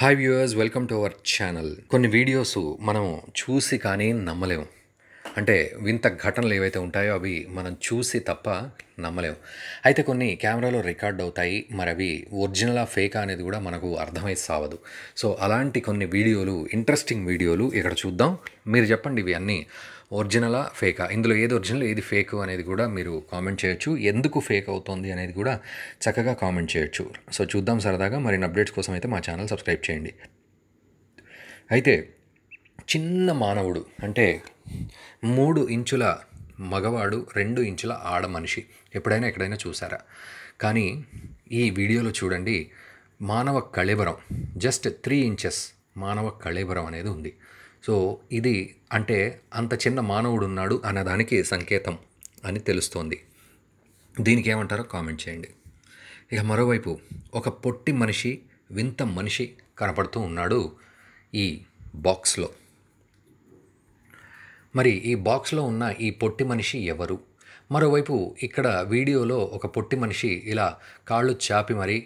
hi viewers welcome to our channel కొన్ని videos మనం చూసి కానీ నమ్మలేము అంటే వింత ఘటనలు ఏవైతే ఉంటాయో అవి మనం చూసి తప్ప నమ్మలేము అయితే కొన్ని కెమెరాలో రికార్డ్ అవుతాయి మరి అవి ఒరిజినలా ఫేకా అనేది కూడా మనకు అర్థమై సావదు సో అలాంటి కొన్ని వీడియోలు ఇంట్రెస్టింగ్ వీడియోలు ఇక్కడ చూద్దాం మీరు చెప్పండి ఇవి అన్నీ ఒరిజినలా ఫేకా ఇందులో ఏది ఒరిజినల్ ఏది ఫేక్ అనేది కూడా మీరు కామెంట్ చేయొచ్చు ఎందుకు ఫేక్ అవుతుంది అనేది కూడా చక్కగా కామెంట్ చేయొచ్చు సో చూద్దాం సరదాగా మరిన్ని అప్డేట్స్ కోసం అయితే మా ఛానల్ సబ్స్క్రైబ్ చేయండి అయితే చిన్న మానవుడు అంటే మూడు ఇంచుల మగవాడు రెండు ఇంచుల ఆడ మనిషి ఎప్పుడైనా ఎక్కడైనా చూసారా కానీ ఈ వీడియోలో చూడండి మానవ కళేబరం జస్ట్ త్రీ ఇంచెస్ మానవ కళేబరం అనేది ఉంది సో ఇది అంటే అంత చిన్న మానవుడు ఉన్నాడు అన్నదానికి సంకేతం అని తెలుస్తోంది దీనికి ఏమంటారో కామెంట్ చేయండి ఇక మరోవైపు ఒక పొట్టి మనిషి వింత మనిషి కనపడుతూ ఉన్నాడు ఈ బాక్స్లో మరి ఈ బాక్స్లో ఉన్న ఈ పొట్టి మనిషి ఎవరు మరోవైపు ఇక్కడ వీడియోలో ఒక పొట్టి మనిషి ఇలా కాళ్ళు చాపి మరి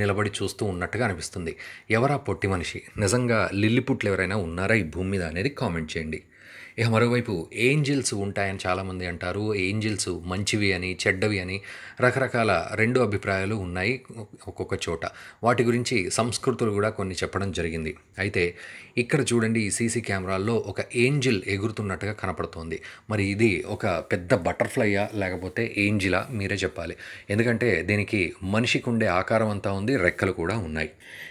నిలబడి చూస్తూ ఉన్నట్టుగా అనిపిస్తుంది ఎవరా పొట్టి మనిషి నిజంగా లిల్లిపుట్లు ఎవరైనా ఉన్నారా ఈ భూమి మీద అనేది కామెంట్ చేయండి ఇక మరోవైపు ఏంజిల్స్ ఉంటాయని చాలామంది అంటారు ఏంజిల్స్ మంచివి అని చెడ్డవి అని రకరకాల రెండు అభిప్రాయాలు ఉన్నాయి ఒక్కొక్క చోట వాటి గురించి సంస్కృతులు కూడా కొన్ని చెప్పడం జరిగింది అయితే ఇక్కడ చూడండి ఈ సీసీ కెమెరాల్లో ఒక ఏంజిల్ ఎగురుతున్నట్టుగా కనపడుతోంది మరి ఇది ఒక పెద్ద బటర్ఫ్లైయా లేకపోతే ఏంజిలా మీరే చెప్పాలి ఎందుకంటే దీనికి మనిషికి ఉండే ఆకారం అంతా ఉంది రెక్కలు కూడా ఉన్నాయి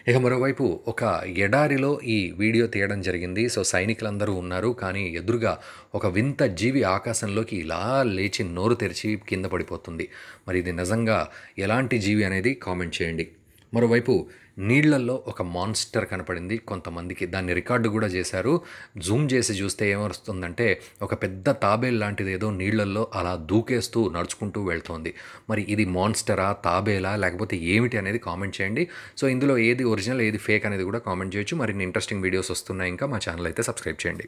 ఇక మరోవైపు ఒక ఎడారిలో ఈ వీడియో తీయడం జరిగింది సో సైనికులందరూ ఉన్నారు కానీ ఎదురు ఎదురుగా ఒక వింత జీవి ఆకాశంలోకి ఇలా లేచి నోరు తెరిచి కింద పడిపోతుంది మరి ఇది నిజంగా ఎలాంటి జీవి అనేది కామెంట్ చేయండి మరోవైపు నీళ్లల్లో ఒక మాన్స్టర్ కనపడింది కొంతమందికి దాన్ని రికార్డు కూడా చేశారు జూమ్ చేసి చూస్తే ఏమొస్తుందంటే ఒక పెద్ద తాబేల్ లాంటిది ఏదో నీళ్లల్లో అలా దూకేస్తూ నడుచుకుంటూ వెళ్తోంది మరి ఇది మాన్స్టరా తాబేలా లేకపోతే ఏమిటి అనేది కామెంట్ చేయండి సో ఇందులో ఏది ఒరిజినల్ ఏది ఫేక్ అనేది కూడా కామెంట్ చేయొచ్చు మరిన్ని ఇంట్రెస్టింగ్ వీడియోస్ వస్తున్నాయి ఇంకా మా ఛానల్ అయితే సబ్స్క్రైబ్ చేయండి